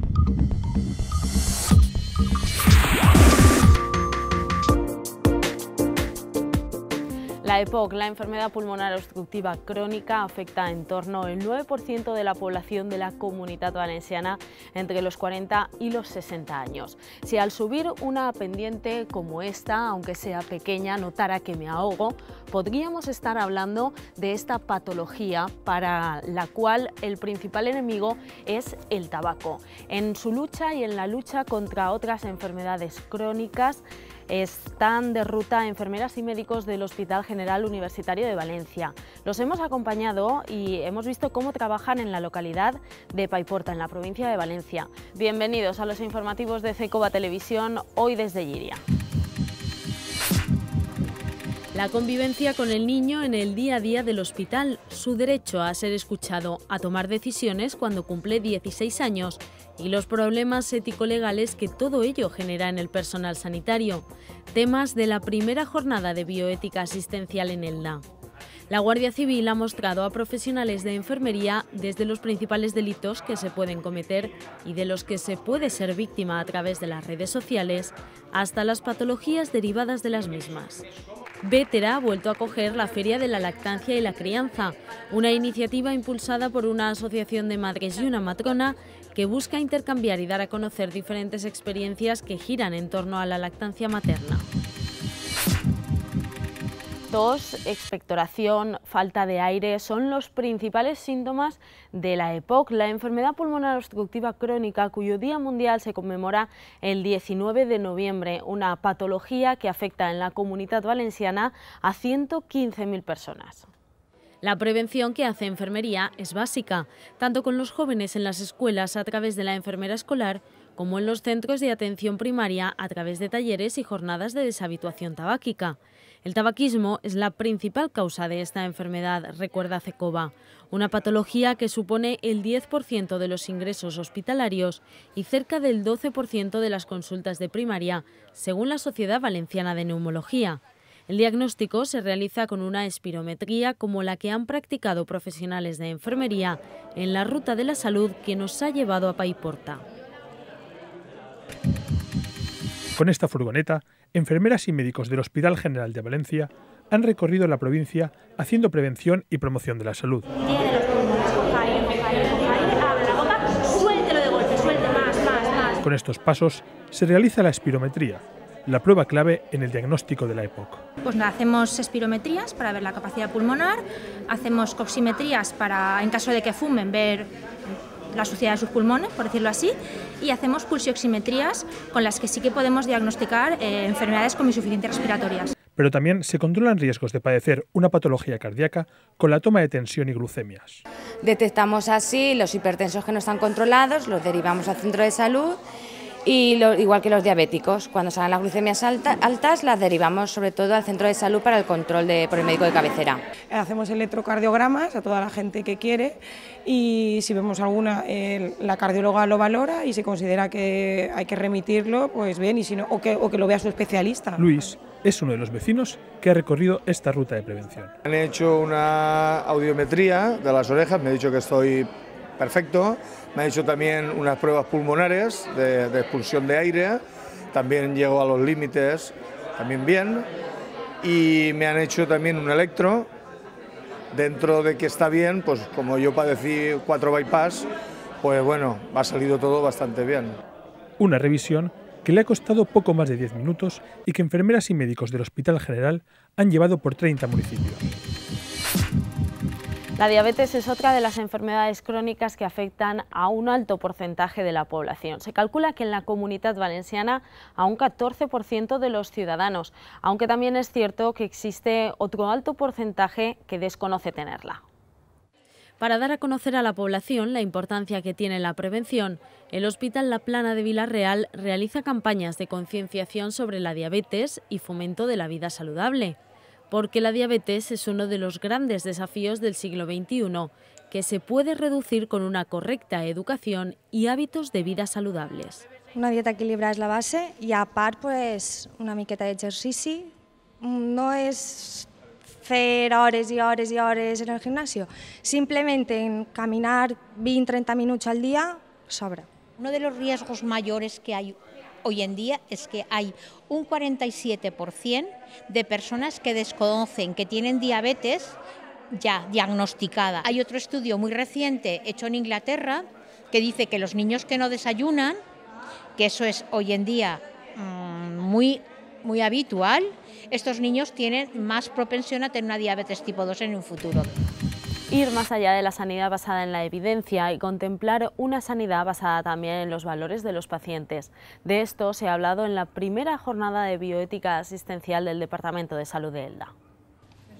thank you La la enfermedad pulmonar obstructiva crónica, afecta en torno al 9% de la población de la comunidad valenciana entre los 40 y los 60 años. Si al subir una pendiente como esta, aunque sea pequeña, notara que me ahogo, podríamos estar hablando de esta patología para la cual el principal enemigo es el tabaco. En su lucha y en la lucha contra otras enfermedades crónicas, están de ruta enfermeras y médicos del Hospital General Universitario de Valencia. Los hemos acompañado y hemos visto cómo trabajan en la localidad de Paiporta, en la provincia de Valencia. Bienvenidos a los informativos de CECOBA Televisión, hoy desde Giria. La convivencia con el niño en el día a día del hospital, su derecho a ser escuchado, a tomar decisiones cuando cumple 16 años y los problemas ético-legales que todo ello genera en el personal sanitario, temas de la primera jornada de bioética asistencial en el La Guardia Civil ha mostrado a profesionales de enfermería desde los principales delitos que se pueden cometer y de los que se puede ser víctima a través de las redes sociales hasta las patologías derivadas de las mismas. Vetera ha vuelto a coger la Feria de la Lactancia y la Crianza, una iniciativa impulsada por una asociación de madres y una matrona que busca intercambiar y dar a conocer diferentes experiencias que giran en torno a la lactancia materna. Tos, expectoración, falta de aire son los principales síntomas de la EPOC, la enfermedad pulmonar obstructiva crónica cuyo Día Mundial se conmemora el 19 de noviembre, una patología que afecta en la comunidad valenciana a 115.000 personas. La prevención que hace enfermería es básica, tanto con los jóvenes en las escuelas a través de la enfermera escolar como en los centros de atención primaria a través de talleres y jornadas de deshabituación tabáquica. El tabaquismo es la principal causa de esta enfermedad, recuerda Cecova, una patología que supone el 10% de los ingresos hospitalarios y cerca del 12% de las consultas de primaria, según la Sociedad Valenciana de Neumología. El diagnóstico se realiza con una espirometría como la que han practicado profesionales de enfermería en la ruta de la salud que nos ha llevado a Paiporta. Con esta furgoneta enfermeras y médicos del Hospital General de Valencia han recorrido la provincia haciendo prevención y promoción de la salud. Con estos pasos se realiza la espirometría, la prueba clave en el diagnóstico de la EPOC. Pues hacemos espirometrías para ver la capacidad pulmonar, hacemos coximetrías para, en caso de que fumen, ver la suciedad de sus pulmones, por decirlo así, y hacemos pulsioximetrías con las que sí que podemos diagnosticar eh, enfermedades con insuficiencias respiratorias. Pero también se controlan riesgos de padecer una patología cardíaca con la toma de tensión y glucemias. Detectamos así los hipertensos que no están controlados, los derivamos al centro de salud y igual que los diabéticos. Cuando salen las glucemias altas, las derivamos sobre todo al centro de salud para el control de, por el médico de cabecera. Hacemos electrocardiogramas a toda la gente que quiere y si vemos alguna, la cardióloga lo valora y se considera que hay que remitirlo, pues bien, y si no, o, que, o que lo vea su especialista. Luis es uno de los vecinos que ha recorrido esta ruta de prevención. Han hecho una audiometría de las orejas, me ha dicho que estoy perfecto. Me han hecho también unas pruebas pulmonares de, expulsión de aire. También llego a los límites, también bien. Y me han hecho también un electro. Dentro de que está bien, pues como yo padecí cuatro bypass, pues bueno, ha salido todo bastante bien. Una revisión que le ha costado poco más de 10 minutos y que enfermeras y médicos del Hospital General han llevado por 30 municipios. La diabetes es otra de las enfermedades crónicas que afectan a un alto porcentaje de la población. Se calcula que en la comunidad valenciana a un 14% de los ciudadanos, aunque también es cierto que existe otro alto porcentaje que desconoce tenerla. Para dar a conocer a la población la importancia que tiene la prevención, el Hospital La Plana de Villarreal realiza campañas de concienciación sobre la diabetes y fomento de la vida saludable porque la diabetes es uno de los grandes desafíos del siglo XXI, que se puede reducir con una correcta educación y hábitos de vida saludables. Una dieta equilibrada es la base y aparte pues, una miqueta de ejercicio. No es hacer horas y horas y horas en el gimnasio, simplemente caminar 20-30 minutos al día sobra. Uno de los riesgos mayores que hay hoy en día es que hay un 47% de personas que desconocen que tienen diabetes ya diagnosticada. Hay otro estudio muy reciente hecho en Inglaterra que dice que los niños que no desayunan, que eso es hoy en día mm, muy, muy habitual, estos niños tienen más propensión a tener una diabetes tipo 2 en un futuro ir más allá de la sanidad basada en la evidencia y contemplar una sanidad basada también en los valores de los pacientes. De esto se ha hablado en la primera jornada de bioética asistencial del Departamento de Salud de Elda.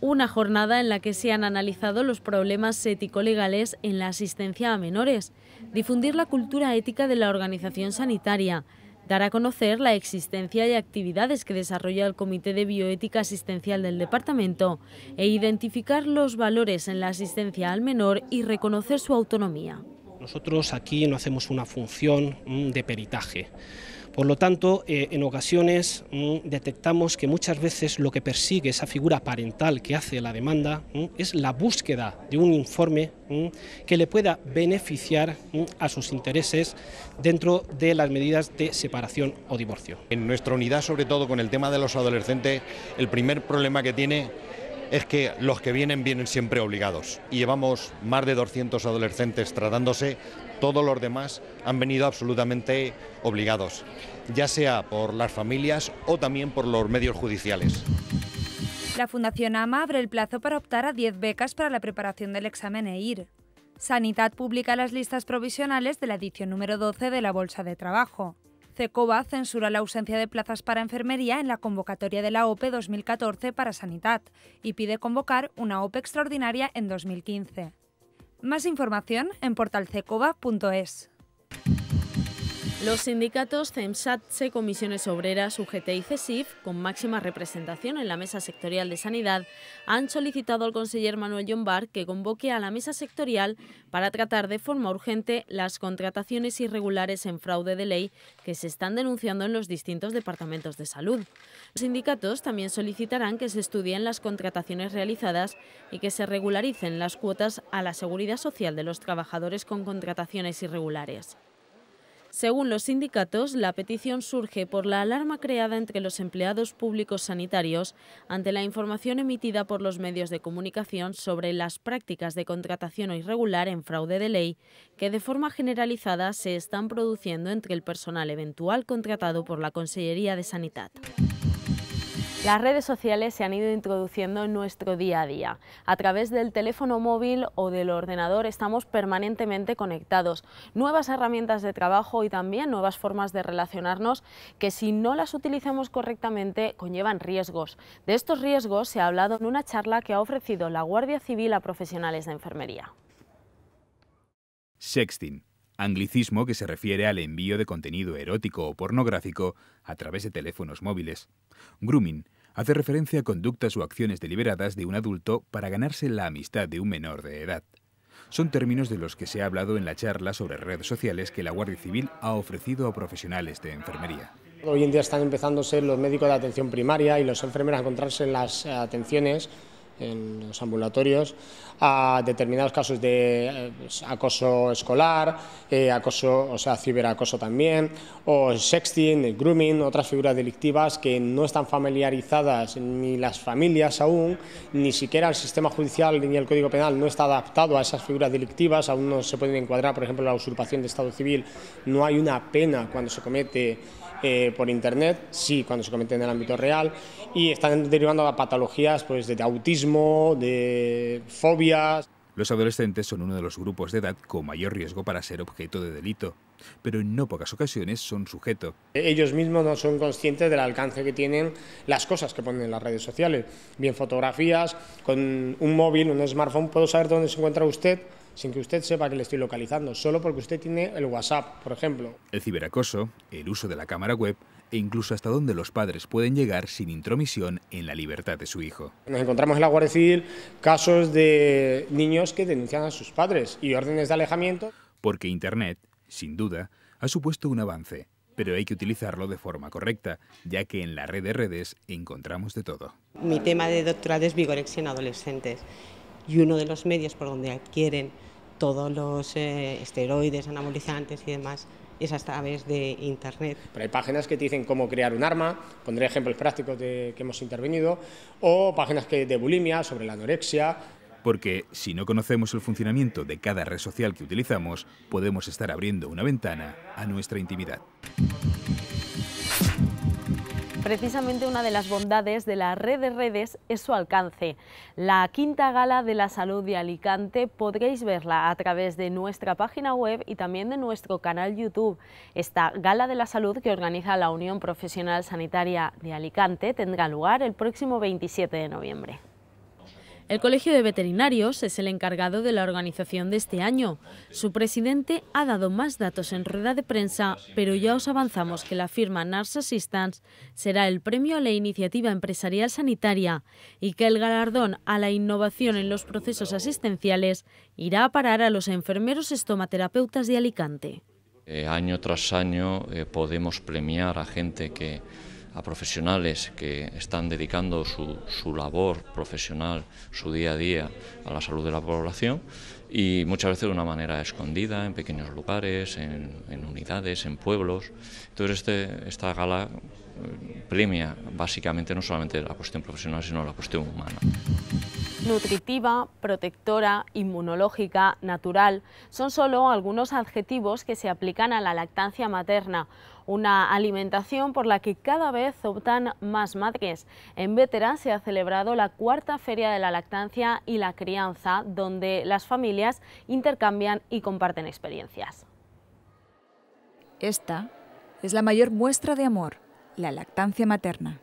Una jornada en la que se han analizado los problemas ético-legales en la asistencia a menores, difundir la cultura ética de la organización sanitaria, dar a conocer la existencia y actividades que desarrolla el Comité de Bioética Asistencial del Departamento e identificar los valores en la asistencia al menor y reconocer su autonomía. Nosotros aquí no hacemos una función mm, de peritaje. Por lo tanto, eh, en ocasiones mm, detectamos que muchas veces lo que persigue esa figura parental que hace la demanda mm, es la búsqueda de un informe mm, que le pueda beneficiar a sus intereses dentro de las medidas de separación o divorcio. En nuestra unidad, sobre todo con el tema de los adolescentes, el primer problema que tiene es que los que vienen vienen siempre obligados y llevamos más de 200 adolescentes tratándose todos los demás han venido absolutamente obligados, ya sea por las familias o también por los medios judiciales. La Fundación AMA abre el plazo para optar a 10 becas para la preparación del examen EIR. Sanidad publica las listas provisionales de la edición número 12 de la Bolsa de Trabajo. CECOBA censura la ausencia de plazas para enfermería en la convocatoria de la OPE 2014 para Sanidad y pide convocar una OPE extraordinaria en 2015. Más información en portalcecoba.es. Los sindicatos CEMSATSE, Comisiones Obreras, UGT y CESIF, con máxima representación en la Mesa Sectorial de Sanidad, han solicitado al conseller Manuel Llombar que convoque a la Mesa Sectorial para tratar de forma urgente las contrataciones irregulares en fraude de ley que se están denunciando en los distintos departamentos de salud. Los sindicatos también solicitarán que se estudien las contrataciones realizadas y que se regularicen las cuotas a la seguridad social de los trabajadores con contrataciones irregulares. Según los sindicatos, la petición surge por la alarma creada entre los empleados públicos sanitarios ante la información emitida por los medios de comunicación sobre las prácticas de contratación irregular en fraude de ley que de forma generalizada se están produciendo entre el personal eventual contratado por la Consellería de Sanidad. Las redes sociales se han ido introduciendo en nuestro día a día. A través del teléfono móvil o del ordenador estamos permanentemente conectados. Nuevas herramientas de trabajo y también nuevas formas de relacionarnos que si no las utilizamos correctamente conllevan riesgos. De estos riesgos se ha hablado en una charla que ha ofrecido la Guardia Civil a profesionales de enfermería. Sexting anglicismo que se refiere al envío de contenido erótico o pornográfico a través de teléfonos móviles. Grooming hace referencia a conductas o acciones deliberadas de un adulto para ganarse la amistad de un menor de edad. Son términos de los que se ha hablado en la charla sobre redes sociales que la Guardia Civil ha ofrecido a profesionales de enfermería. Hoy en día están empezándose los médicos de atención primaria y los enfermeros a encontrarse en las eh, atenciones en los ambulatorios a determinados casos de eh, pues, acoso escolar, eh, acoso, o sea, ciberacoso también, o sexting, grooming, otras figuras delictivas que no están familiarizadas ni las familias aún, ni siquiera el sistema judicial ni el Código Penal no está adaptado a esas figuras delictivas, aún no se pueden encuadrar, por ejemplo, la usurpación de Estado civil, no hay una pena cuando se comete eh, por Internet, sí, cuando se comete en el ámbito real, y están derivando a patologías pues, de autismo, de fobias. Los adolescentes son uno de los grupos de edad con mayor riesgo para ser objeto de delito, pero en no pocas ocasiones son sujeto. Ellos mismos no son conscientes del alcance que tienen las cosas que ponen en las redes sociales. Bien fotografías, con un móvil, un smartphone, puedo saber dónde se encuentra usted sin que usted sepa que le estoy localizando, solo porque usted tiene el WhatsApp, por ejemplo. El ciberacoso, el uso de la cámara web e incluso hasta dónde los padres pueden llegar sin intromisión en la libertad de su hijo. Nos encontramos en la Guardia Civil casos de niños que denuncian a sus padres y órdenes de alejamiento. Porque Internet, sin duda, ha supuesto un avance, pero hay que utilizarlo de forma correcta, ya que en la red de redes encontramos de todo. Mi tema de doctorado es vigorexia en adolescentes y uno de los medios por donde adquieren todos los eh, esteroides, anabolizantes y demás es a través de Internet. Pero hay páginas que te dicen cómo crear un arma, pondré ejemplos prácticos de que hemos intervenido, o páginas que de bulimia, sobre la anorexia. Porque si no conocemos el funcionamiento de cada red social que utilizamos, podemos estar abriendo una ventana a nuestra intimidad. Precisamente una de las bondades de la red de redes es su alcance. La quinta gala de la salud de Alicante podréis verla a través de nuestra página web y también de nuestro canal YouTube. Esta gala de la salud que organiza la Unión Profesional Sanitaria de Alicante tendrá lugar el próximo 27 de noviembre. El Colegio de Veterinarios es el encargado de la organización de este año. Su presidente ha dado más datos en rueda de prensa, pero ya os avanzamos que la firma Nars Assistance será el premio a la iniciativa empresarial sanitaria y que el galardón a la innovación en los procesos asistenciales irá a parar a los enfermeros estomaterapeutas de Alicante. Eh, año tras año eh, podemos premiar a gente que a profesionales que están dedicando su, labor profesional, su día a día a la salud de la población y muchas veces de una manera escondida, en pequeños lugares, en, unidades, en pueblos. Entonces este, esta gala eh, premia básicamente no solamente la cuestión profesional, sino la cuestión humana. Nutritiva, protectora, inmunológica, natural, son solo algunos adjetivos que se aplican a la lactancia materna, una alimentación por la que cada vez optan más madres. En Vetera se ha celebrado la cuarta feria de la lactancia y la crianza, donde las familias intercambian y comparten experiencias. Esta es la mayor muestra de amor, la lactancia materna.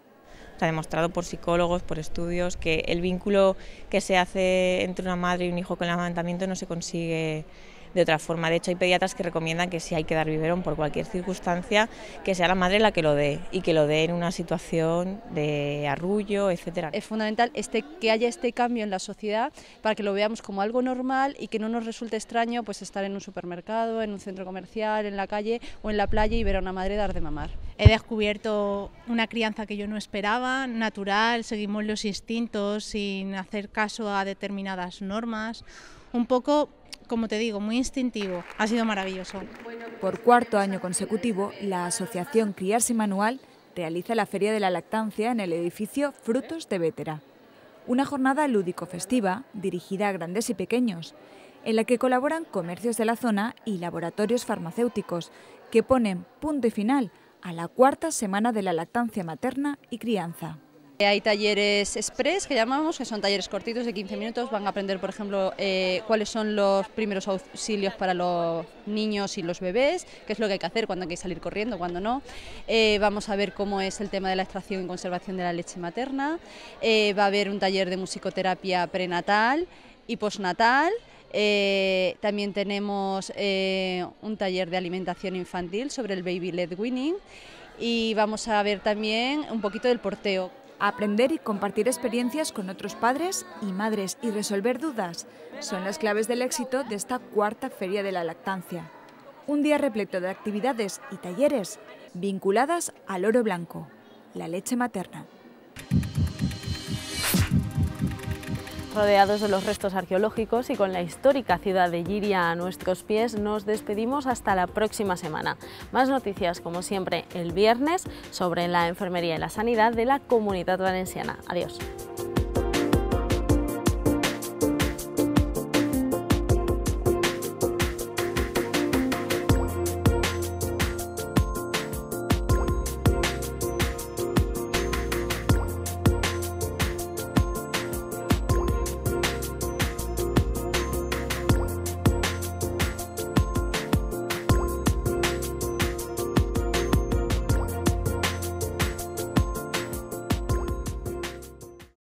Se ha demostrado por psicólogos, por estudios, que el vínculo que se hace entre una madre y un hijo con el amamantamiento no se consigue de otra forma. De hecho, hay pediatras que recomiendan que si hay que dar biberón por cualquier circunstancia, que sea la madre la que lo dé y que lo dé en una situación de arrullo, etcétera. Es fundamental este, que haya este cambio en la sociedad para que lo veamos como algo normal y que no nos resulte extraño pues estar en un supermercado, en un centro comercial, en la calle o en la playa y ver a una madre dar de mamar. He descubierto una crianza que yo no esperaba, natural, seguimos los instintos sin hacer caso a determinadas normas, un poco como te digo, muy instintivo. Ha sido maravilloso. Por cuarto año consecutivo, la asociación Criarse Manual realiza la Feria de la Lactancia en el edificio Frutos de Vétera. Una jornada lúdico-festiva dirigida a grandes y pequeños, en la que colaboran comercios de la zona y laboratorios farmacéuticos, que ponen punto y final a la cuarta semana de la lactancia materna y crianza. Eh, hay talleres express que llamamos, que son talleres cortitos de 15 minutos, van a aprender por ejemplo eh, cuáles son los primeros auxilios para los niños y los bebés, qué es lo que hay que hacer cuando hay que salir corriendo, cuando no. Eh, vamos a ver cómo es el tema de la extracción y conservación de la leche materna, va a haber un taller de musicoterapia prenatal y postnatal, también tenemos un taller de alimentación infantil sobre el baby led winning y vamos a ver también un poquito del porteo aprender y compartir experiencias con otros padres y madres y resolver dudas son las claves del éxito de esta cuarta feria de la lactancia. Un día repleto de actividades y talleres vinculadas al oro blanco, la leche materna. Rodeados de los restos arqueológicos y con la histórica ciudad de Giria a nuestros pies, nos despedimos hasta la próxima semana. Más noticias, como siempre, el viernes sobre la enfermería y la sanidad de la Comunidad Valenciana. Adiós.